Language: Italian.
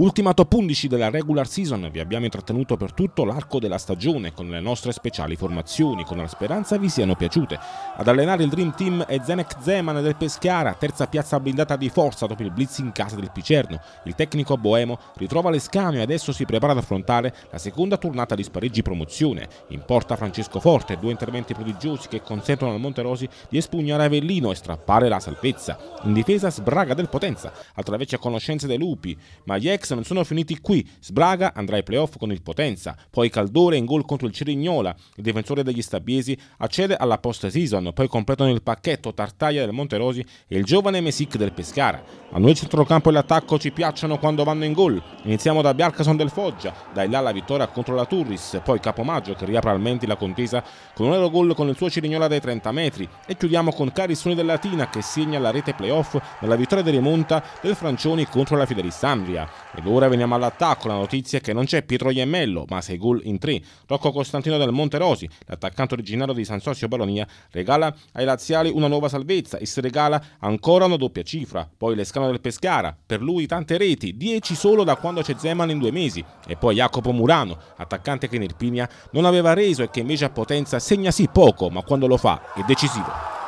Ultima top 11 della regular season, vi abbiamo intrattenuto per tutto l'arco della stagione con le nostre speciali formazioni, con la speranza vi siano piaciute. Ad allenare il Dream Team è Zenek Zeman del Peschiara, terza piazza blindata di forza dopo il blitz in casa del Picerno. Il tecnico boemo ritrova l'escano e adesso si prepara ad affrontare la seconda tornata di spareggi promozione. In porta Francesco Forte, due interventi prodigiosi che consentono al Monterosi di espugnare Avellino e strappare la salvezza. In difesa sbraga del Potenza, attraverso conoscenze dei lupi, ma Jack Ex non sono finiti qui. Sbraga andrà ai playoff con il Potenza, poi Caldore in gol contro il Cirignola. Il difensore degli Stabiesi accede alla post-season, poi completano il pacchetto Tartaglia del Monterosi e il giovane Mesic del Pescara. A noi il centrocampo e l'attacco ci piacciono quando vanno in gol. Iniziamo da Bialcason del Foggia, dai là la vittoria contro la Turris, poi Capomaggio che riapre al menti la contesa con un gol con il suo Cirignola dai 30 metri e chiudiamo con Carissoni della Latina che segna la rete playoff nella vittoria di rimonta del Francioni contro la Fidelissandria. Ed ora veniamo all'attacco. La notizia è che non c'è Pietro Iemmello, ma sei gol in tre. Rocco Costantino del Monte Rosi, l'attaccante originario di San Sosio Bologna, regala ai laziali una nuova salvezza e si regala ancora una doppia cifra. Poi Lescano del Pescara, per lui tante reti, 10 solo da quando c'è Zeman in due mesi. E poi Jacopo Murano, attaccante che in Irpinia non aveva reso e che invece a Potenza segna sì poco, ma quando lo fa è decisivo.